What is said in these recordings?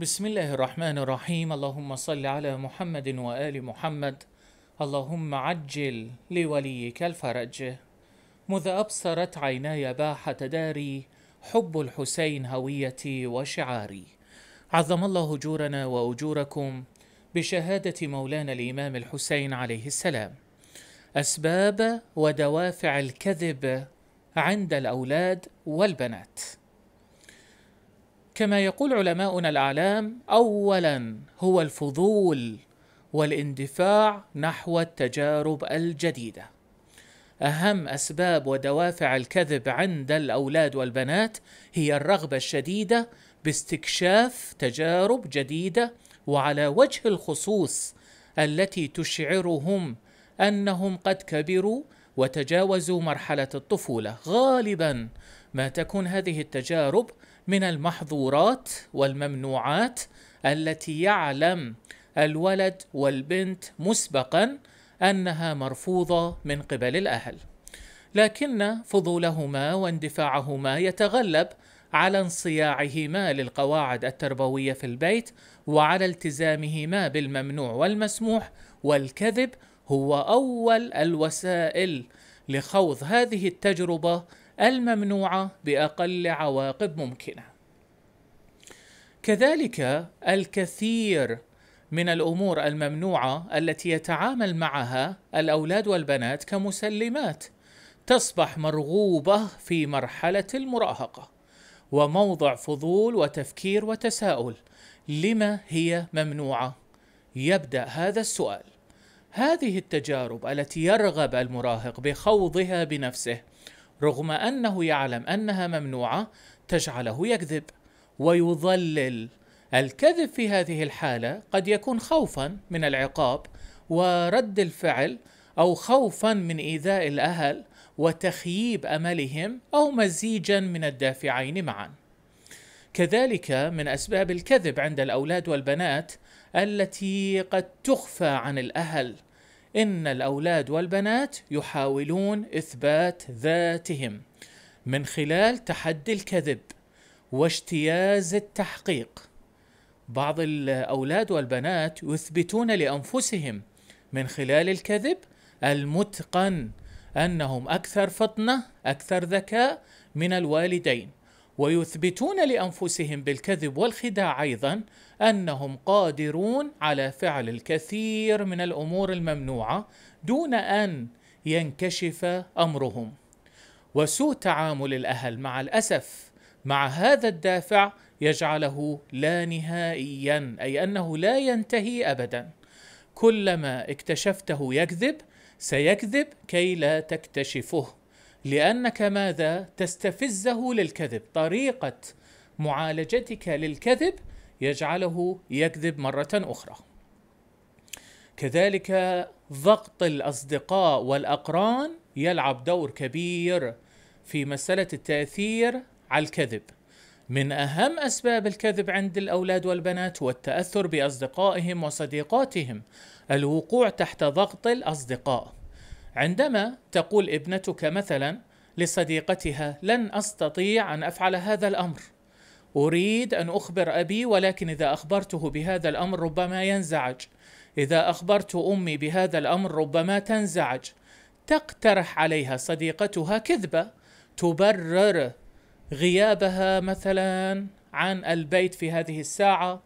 بسم الله الرحمن الرحيم اللهم صل على محمد وآل محمد اللهم عجل لوليك الفرج مذ أبصرت عيناي باحة داري حب الحسين هويتي وشعاري عظم الله أجورنا وأجوركم بشهادة مولانا الإمام الحسين عليه السلام أسباب ودوافع الكذب عند الأولاد والبنات كما يقول علماؤنا الاعلام اولا هو الفضول والاندفاع نحو التجارب الجديده اهم اسباب ودوافع الكذب عند الاولاد والبنات هي الرغبه الشديده باستكشاف تجارب جديده وعلى وجه الخصوص التي تشعرهم انهم قد كبروا وتجاوزوا مرحله الطفوله غالبا ما تكون هذه التجارب من المحظورات والممنوعات التي يعلم الولد والبنت مسبقا انها مرفوضه من قبل الاهل لكن فضولهما واندفاعهما يتغلب على انصياعهما للقواعد التربويه في البيت وعلى التزامهما بالممنوع والمسموح والكذب هو اول الوسائل لخوض هذه التجربه الممنوعة بأقل عواقب ممكنة. كذلك الكثير من الأمور الممنوعة التي يتعامل معها الأولاد والبنات كمسلمات تصبح مرغوبة في مرحلة المراهقة وموضع فضول وتفكير وتساؤل لما هي ممنوعة؟ يبدأ هذا السؤال هذه التجارب التي يرغب المراهق بخوضها بنفسه رغم انه يعلم انها ممنوعه تجعله يكذب ويضلل الكذب في هذه الحاله قد يكون خوفا من العقاب ورد الفعل او خوفا من ايذاء الاهل وتخييب املهم او مزيجا من الدافعين معا كذلك من اسباب الكذب عند الاولاد والبنات التي قد تخفى عن الاهل إن الأولاد والبنات يحاولون إثبات ذاتهم من خلال تحدي الكذب واجتياز التحقيق بعض الأولاد والبنات يثبتون لأنفسهم من خلال الكذب المتقن أنهم أكثر فطنة أكثر ذكاء من الوالدين ويثبتون لانفسهم بالكذب والخداع ايضا انهم قادرون على فعل الكثير من الامور الممنوعه دون ان ينكشف امرهم وسوء تعامل الاهل مع الاسف مع هذا الدافع يجعله لا نهائيا اي انه لا ينتهي ابدا كلما اكتشفته يكذب سيكذب كي لا تكتشفه لأنك ماذا تستفزه للكذب طريقة معالجتك للكذب يجعله يكذب مرة أخرى كذلك ضغط الأصدقاء والأقران يلعب دور كبير في مسألة التأثير على الكذب من أهم أسباب الكذب عند الأولاد والبنات هو التأثر بأصدقائهم وصديقاتهم الوقوع تحت ضغط الأصدقاء عندما تقول ابنتك مثلا لصديقتها لن استطيع ان افعل هذا الامر اريد ان اخبر ابي ولكن اذا اخبرته بهذا الامر ربما ينزعج اذا اخبرت امي بهذا الامر ربما تنزعج تقترح عليها صديقتها كذبه تبرر غيابها مثلا عن البيت في هذه الساعه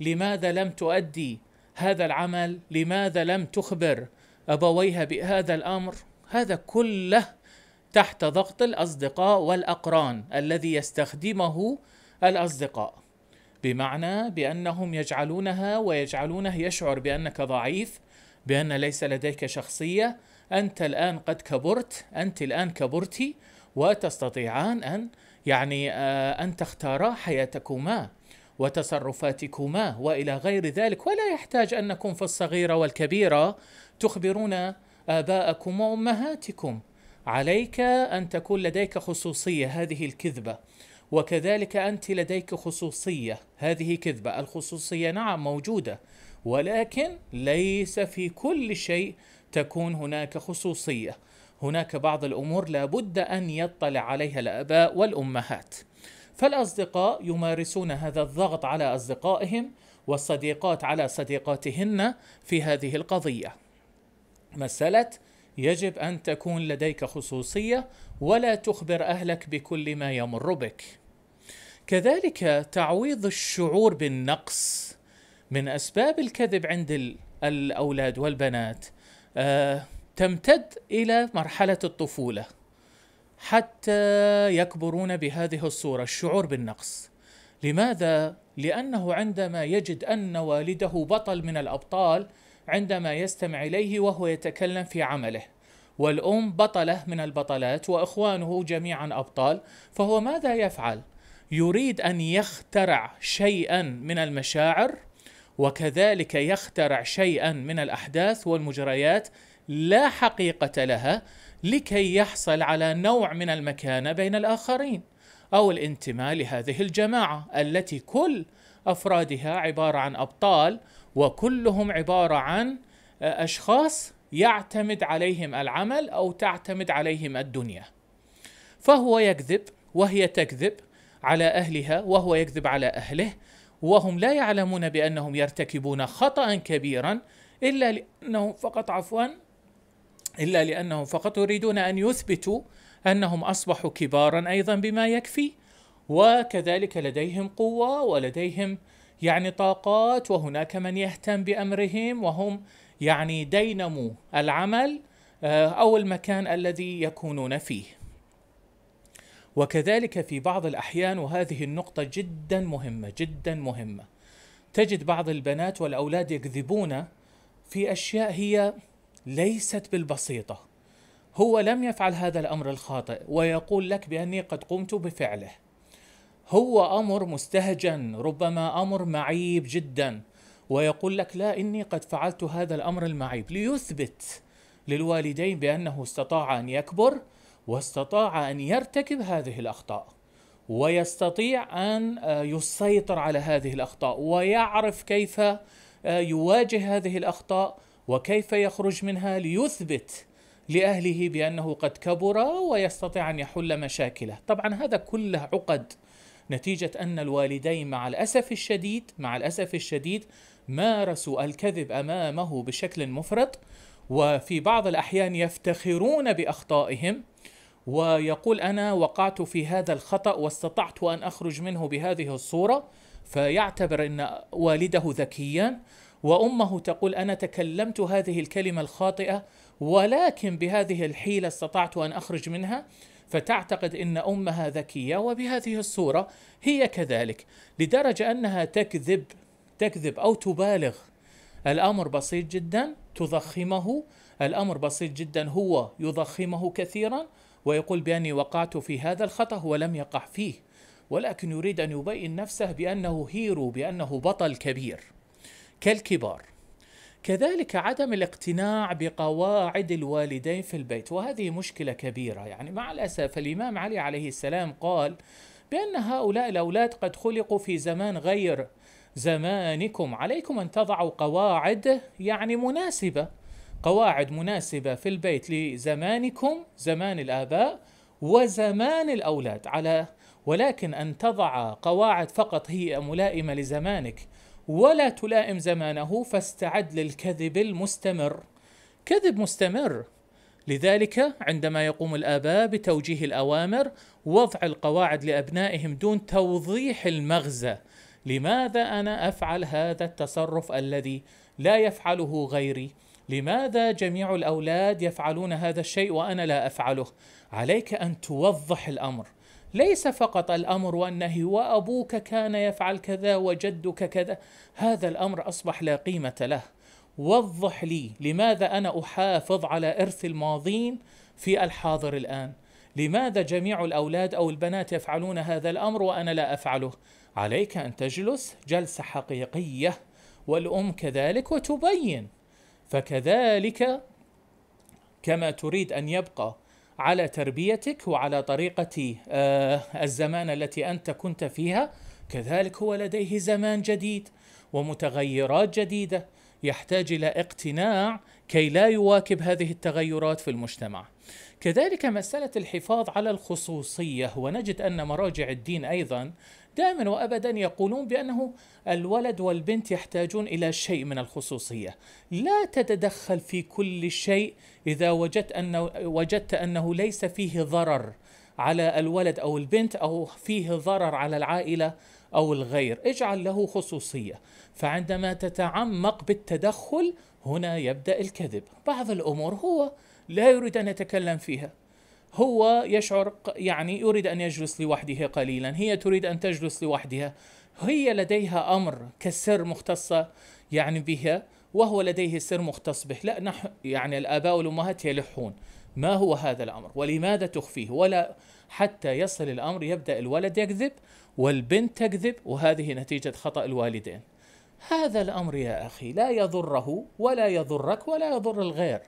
لماذا لم تؤدي هذا العمل لماذا لم تخبر أبويها بهذا الأمر هذا كله تحت ضغط الأصدقاء والأقران الذي يستخدمه الأصدقاء بمعنى بأنهم يجعلونها ويجعلونه يشعر بأنك ضعيف بأن ليس لديك شخصية أنت الآن قد كبرت أنت الآن كبرتي وتستطيعان أن يعني آه، أن تختارا حياتكما وتصرفاتكما والى غير ذلك ولا يحتاج انكم في الصغيره والكبيره تخبرون آباءكم وأمهاتكم عليك أن تكون لديك خصوصية هذه الكذبة وكذلك أنت لديك خصوصية هذه كذبة الخصوصية نعم موجودة ولكن ليس في كل شيء تكون هناك خصوصية هناك بعض الأمور لابد أن يطلع عليها الآباء والأمهات فالأصدقاء يمارسون هذا الضغط على أصدقائهم والصديقات على صديقاتهن في هذه القضيه مسألة يجب أن تكون لديك خصوصية ولا تخبر أهلك بكل ما يمر بك. كذلك تعويض الشعور بالنقص من أسباب الكذب عند الأولاد والبنات آه، تمتد إلى مرحلة الطفولة حتى يكبرون بهذه الصورة الشعور بالنقص. لماذا؟ لأنه عندما يجد أن والده بطل من الأبطال عندما يستمع اليه وهو يتكلم في عمله والام بطله من البطلات واخوانه جميعا ابطال فهو ماذا يفعل يريد ان يخترع شيئا من المشاعر وكذلك يخترع شيئا من الاحداث والمجريات لا حقيقه لها لكي يحصل على نوع من المكانه بين الاخرين او الانتماء لهذه الجماعه التي كل افرادها عباره عن ابطال وكلهم عبارة عن آه، أشخاص يعتمد عليهم العمل أو تعتمد عليهم الدنيا فهو يكذب وهي تكذب على أهلها وهو يكذب على أهله وهم لا يعلمون بأنهم يرتكبون خطأ كبيرا إلا لأنهم فقط عفوا إلا لأنهم فقط يريدون أن يثبتوا أنهم أصبحوا كبارا أيضا بما يكفي وكذلك لديهم قوة ولديهم يعني طاقات وهناك من يهتم بأمرهم وهم يعني دينمو العمل آه، أو المكان الذي يكونون فيه وكذلك في بعض الأحيان وهذه النقطة جدا مهمة جدا مهمة تجد بعض البنات والأولاد يكذبون في أشياء هي ليست بالبسيطة هو لم يفعل هذا الأمر الخاطئ ويقول لك بأني قد قمت بفعله هو امر مستهجن ربما امر معيب جدا ويقول لك لا اني قد فعلت هذا الامر المعيب ليثبت للوالدين بانه استطاع ان يكبر واستطاع ان يرتكب هذه الاخطاء ويستطيع ان آه، يسيطر على هذه الاخطاء ويعرف كيف آه، يواجه هذه الاخطاء وكيف يخرج منها ليثبت لاهله بانه قد كبر ويستطيع ان يحل مشاكله طبعا هذا كله عقد نتيجة أن الوالدين مع الأسف الشديد مع الأسف الشديد مارسوا الكذب أمامه بشكل مفرط وفي بعض الأحيان يفتخرون بأخطائهم ويقول أنا وقعت في هذا الخطأ واستطعت أن أخرج منه بهذه الصورة فيعتبر أن والده ذكيا وأمه تقول أنا تكلمت هذه الكلمة الخاطئة ولكن بهذه الحيلة استطعت أن أخرج منها فتعتقد ان امها ذكيه وبهذه الصوره هي كذلك لدرجه انها تكذب تكذب او تبالغ الامر بسيط جدا تضخمه الامر بسيط جدا هو يضخمه كثيرا ويقول باني وقعت في هذا الخطا ولم يقع فيه ولكن يريد ان يبين نفسه بانه هيرو بانه بطل كبير كالكبار كذلك عدم الاقتناع بقواعد الوالدين في البيت وهذه مشكله كبيره يعني مع الاسف الامام علي عليه السلام قال بان هؤلاء الاولاد قد خلقوا في زمان غير زمانكم عليكم ان تضعوا قواعد يعني مناسبه قواعد مناسبه في البيت لزمانكم زمان الاباء وزمان الاولاد على ولكن ان تضع قواعد فقط هي ملائمه لزمانك ولا تلائم زمانه فاستعد للكذب المستمر كذب مستمر لذلك عندما يقوم الآباء بتوجيه الأوامر وضع القواعد لأبنائهم دون توضيح المغزى لماذا أنا أفعل هذا التصرف الذي لا يفعله غيري لماذا جميع الأولاد يفعلون هذا الشيء وأنا لا أفعله عليك أن توضح الأمر ليس فقط الامر والنهي وابوك كان يفعل كذا وجدك كذا هذا الامر اصبح لا قيمه له وضح لي لماذا انا احافظ على ارث الماضين في الحاضر الان لماذا جميع الاولاد او البنات يفعلون هذا الامر وانا لا افعله عليك ان تجلس جلسه حقيقيه والام كذلك وتبين فكذلك كما تريد ان يبقى على تربيتك وعلى طريقة آه، الزمان التي أنت كنت فيها كذلك هو لديه زمان جديد ومتغيرات جديدة يحتاج الى اقتناع كي لا يواكب هذه التغيرات في المجتمع. كذلك مساله الحفاظ على الخصوصيه ونجد ان مراجع الدين ايضا دائما وابدا يقولون بانه الولد والبنت يحتاجون الى شيء من الخصوصيه، لا تتدخل في كل شيء اذا وجدت انه وجدت انه ليس فيه ضرر على الولد او البنت او فيه ضرر على العائله أو الغير اجعل له خصوصية فعندما تتعمق بالتدخل هنا يبدأ الكذب بعض الأمور هو لا يريد أن يتكلم فيها هو يشعر يعني يريد أن يجلس لوحده قليلا هي تريد أن تجلس لوحدها هي لديها أمر كسر مختصة يعني بها وهو لديه سر مختص به لا نحن يعني الآباء والأمهات يلحون ما هو هذا الأمر ولماذا تخفيه ولا حتى يصل الأمر يبدأ الولد يكذب والبنت تكذب وهذه نتيجة خطأ الوالدين هذا الأمر يا أخي لا يضره ولا يضرك ولا يضر الغير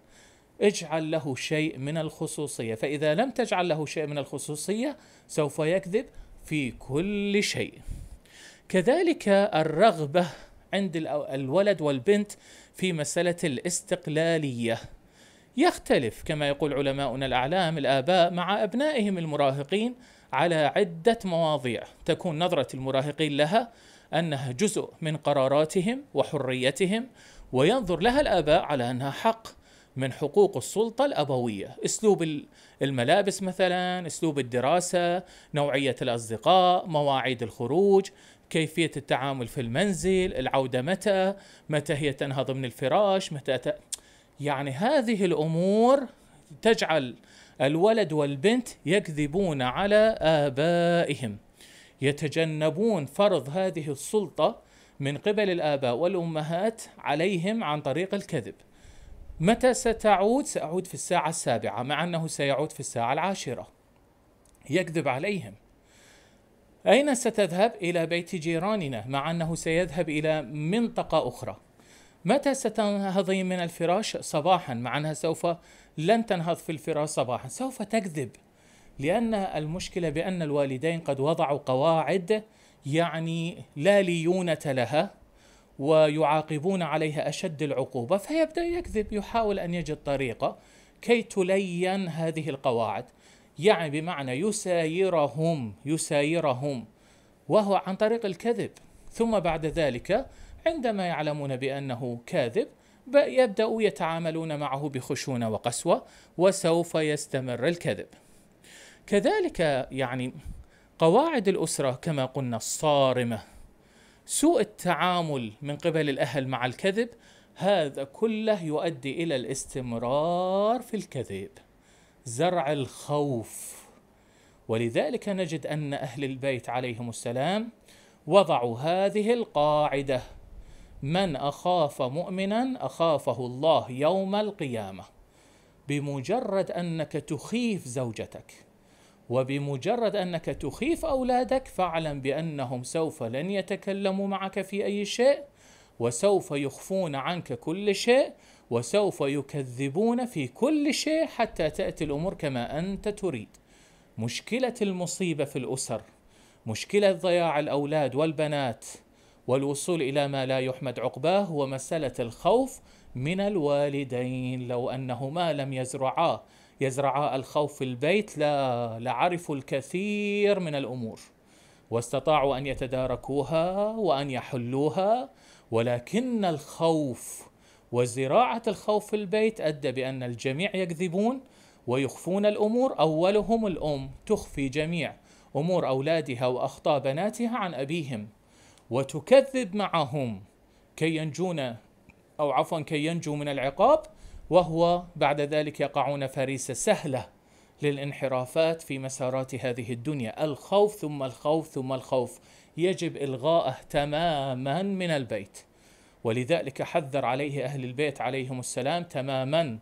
اجعل له شيء من الخصوصية فإذا لم تجعل له شيء من الخصوصية سوف يكذب في كل شيء كذلك الرغبة عند الولد والبنت في مسألة الاستقلالية يختلف كما يقول علماؤنا الأعلام الآباء مع أبنائهم المراهقين على عدة مواضيع تكون نظرة المراهقين لها أنها جزء من قراراتهم وحريتهم وينظر لها الآباء على أنها حق من حقوق السلطة الأبوية أسلوب الملابس مثلا أسلوب الدراسة نوعية الأصدقاء مواعيد الخروج كيفية التعامل في المنزل العودة متى متى هي تنهض من الفراش متى ت... يعني هذه الأمور تجعل الولد والبنت يكذبون على آبائهم يتجنبون فرض هذه السلطة من قبل الآباء والأمهات عليهم عن طريق الكذب متى ستعود؟ سأعود في الساعة السابعة مع أنه سيعود في الساعة العاشرة يكذب عليهم أين ستذهب؟ إلى بيت جيراننا مع أنه سيذهب إلى منطقة أخرى متى ستنهضي من الفراش صباحا مع أنها سوف لن تنهض في الفراش صباحا سوف تكذب لأن المشكلة بأن الوالدين قد وضعوا قواعد يعني لا ليونة لها ويعاقبون عليها أشد العقوبة فيبدأ يكذب يحاول أن يجد طريقة كي تلين هذه القواعد يعني بمعنى يسايرهم يسايرهم وهو عن طريق الكذب ثم بعد ذلك عندما يعلمون بأنه كاذب يبدأوا يتعاملون معه بخشونة وقسوة وسوف يستمر الكذب كذلك يعني قواعد الأسرة كما قلنا الصارمة سوء التعامل من قبل الأهل مع الكذب هذا كله يؤدي إلى الاستمرار في الكذب زرع الخوف ولذلك نجد أن أهل البيت عليهم السلام وضعوا هذه القاعدة من اخاف مؤمنا اخافه الله يوم القيامه بمجرد انك تخيف زوجتك وبمجرد انك تخيف اولادك فاعلم بانهم سوف لن يتكلموا معك في اي شيء وسوف يخفون عنك كل شيء وسوف يكذبون في كل شيء حتى تاتي الامور كما انت تريد مشكله المصيبه في الاسر مشكله ضياع الاولاد والبنات والوصول إلى ما لا يحمد عقباه هو مسألة الخوف من الوالدين لو أنهما لم يزرعا يزرعا الخوف في البيت لا لعرفوا الكثير من الأمور واستطاعوا أن يتداركوها وأن يحلوها ولكن الخوف وزراعة الخوف في البيت أدى بأن الجميع يكذبون ويخفون الأمور أولهم الأم تخفي جميع أمور أولادها وأخطاء بناتها عن أبيهم وتكذب معهم كي ينجون أو عفوا كي ينجوا من العقاب وهو بعد ذلك يقعون فريسة سهلة للانحرافات في مسارات هذه الدنيا الخوف ثم الخوف ثم الخوف يجب إلغاءه تماما من البيت ولذلك حذر عليه أهل البيت عليهم السلام تماما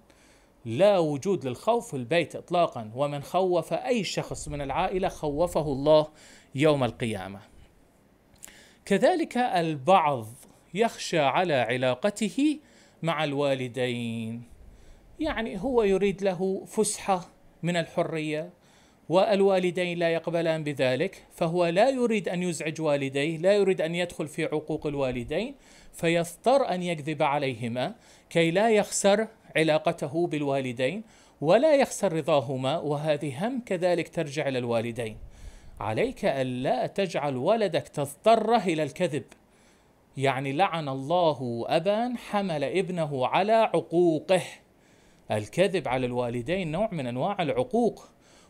لا وجود للخوف في البيت اطلاقا ومن خوف اي شخص من العائله خوفه الله يوم القيامه كذلك البعض يخشى على علاقته مع الوالدين يعني هو يريد له فسحه من الحريه والوالدين لا يقبلان بذلك فهو لا يريد ان يزعج والديه لا يريد ان يدخل في عقوق الوالدين فيضطر ان يكذب عليهما كي لا يخسر علاقته بالوالدين ولا يخسر رضاهما وهذه هم كذلك ترجع للوالدين عليك ألا تجعل ولدك تضطره إلى الكذب يعني لعن الله أبا حمل ابنه على عقوقه الكذب على الوالدين نوع من أنواع العقوق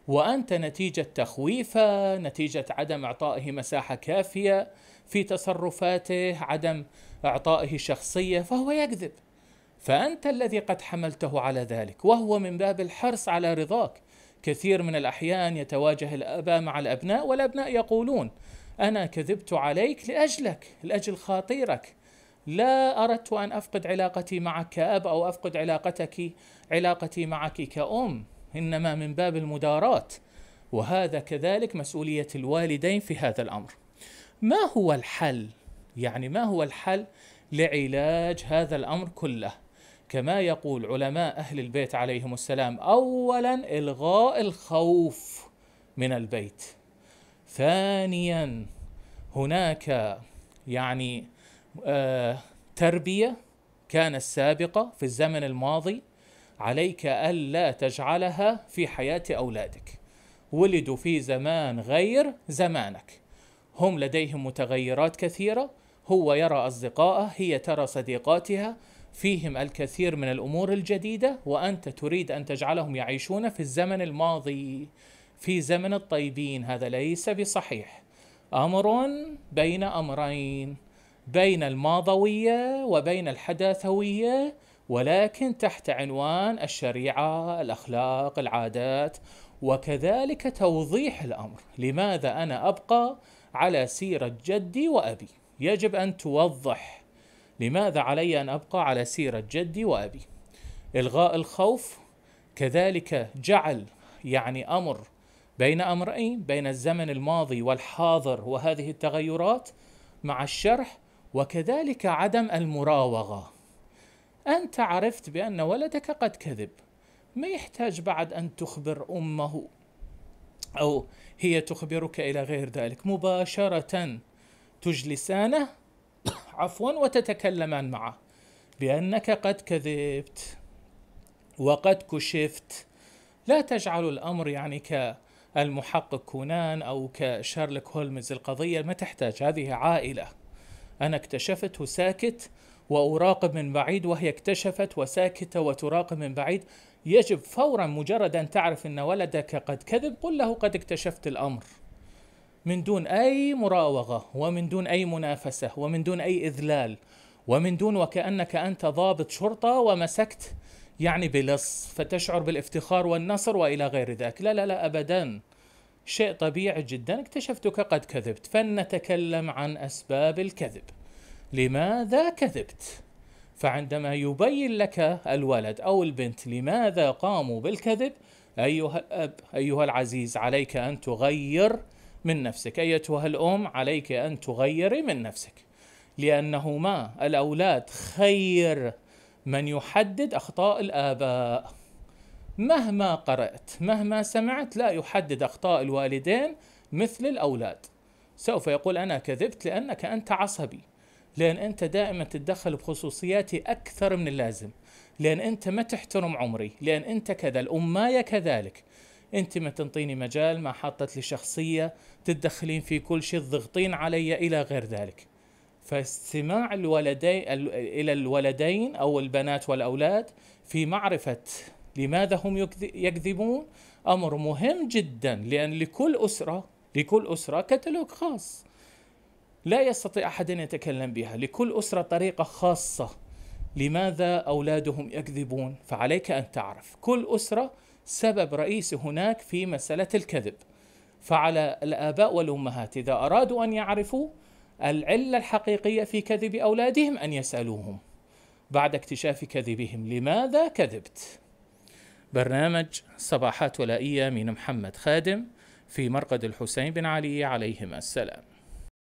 وأنت نتيجة تخويفه نتيجة عدم إعطائه مساحة كافية في تصرفاته عدم إعطائه شخصية فهو يكذب فأنت الذي قد حملته على ذلك وهو من باب الحرص على رضاك كثير من الأحيان يتواجه الآباء مع الأبناء والأبناء يقولون أنا كذبت عليك لأجلك لأجل خاطيرك لا أردت أن أفقد علاقتي معك كأب أو أفقد علاقتك علاقتي معك كأم إنما من باب المداراة وهذا كذلك مسؤولية الوالدين في هذا الأمر ما هو الحل؟ يعني ما هو الحل لعلاج هذا الأمر كله؟ كما يقول علماء أهل البيت عليهم السلام أولا إلغاء الخوف من البيت ثانيا هناك يعني آه، تربية كان السابقة في الزمن الماضي عليك ألا تجعلها في حياة أولادك ولدوا في زمان غير زمانك هم لديهم متغيرات كثيرة هو يرى أصدقائه هي ترى صديقاتها فيهم الكثير من الامور الجديده وانت تريد ان تجعلهم يعيشون في الزمن الماضي في زمن الطيبين هذا ليس بصحيح امر بين امرين بين الماضويه وبين الحداثويه ولكن تحت عنوان الشريعه الاخلاق العادات وكذلك توضيح الامر لماذا انا ابقى على سيره جدي وابي يجب ان توضح لماذا علي أن أبقى على سيرة جدي وأبي إلغاء الخوف كذلك جعل يعني أمر بين أمرين بين الزمن الماضي والحاضر وهذه التغيرات مع الشرح وكذلك عدم المراوغة أنت عرفت بأن ولدك قد كذب ما يحتاج بعد أن تخبر أمه أو هي تخبرك إلى غير ذلك مباشرة تجلسانه عفوا وتتكلمان معه بأنك قد كذبت وقد كشفت لا تجعل الأمر يعني كالمحقق كونان أو كشارلوك هولمز القضية ما تحتاج هذه عائلة أنا اكتشفت وساكت وأراقب من بعيد وهي اكتشفت وساكتة وتراقب من بعيد يجب فورا مجرد أن تعرف أن ولدك قد كذب قل له قد اكتشفت الأمر من دون أي مراوغة ومن دون أي منافسة ومن دون أي إذلال ومن دون وكأنك أنت ضابط شرطة ومسكت يعني بلص فتشعر بالافتخار والنصر والى غير ذلك لا لا لا ابدا شيء طبيعي جدا اكتشفتك قد كذبت فلنتكلم عن اسباب الكذب لماذا كذبت فعندما يبين لك الولد او البنت لماذا قاموا بالكذب ايها الاب ايها العزيز عليك ان تغير من نفسك أيتها الأم عليك أن تغيري من نفسك لأنهما الأولاد خير من يحدد أخطاء الآباء مهما قرأت مهما سمعت لا يحدد أخطاء الوالدين مثل الأولاد سوف يقول أنا كذبت لأنك أنت عصبي لأن أنت دائما تتدخل بخصوصياتي أكثر من اللازم لأن أنت ما تحترم عمري لأن أنت كذا الأماية كذلك انت ما تنطيني مجال ما حاطت لي شخصيه تتدخلين في كل شيء تضغطين علي الى غير ذلك فاستماع الولدين الى الولدين او البنات والاولاد في معرفه لماذا هم يكذبون امر مهم جدا لان لكل اسره لكل اسره كتالوج خاص لا يستطيع احد ان يتكلم بها لكل اسره طريقه خاصه لماذا اولادهم يكذبون فعليك ان تعرف كل اسره سبب رئيسي هناك في مسألة الكذب فعلى الآباء والأمهات إذا أرادوا أن يعرفوا العلة الحقيقية في كذب أولادهم أن يسألوهم بعد اكتشاف كذبهم لماذا كذبت؟ برنامج صباحات ولائية من محمد خادم في مرقد الحسين بن علي عليهما السلام